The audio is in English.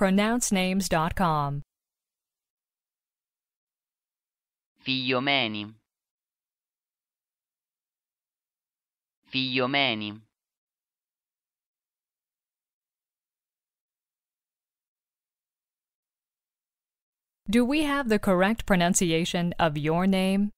pronouncenames.com. Figliomeni. Figliomeni. Do we have the correct pronunciation of your name?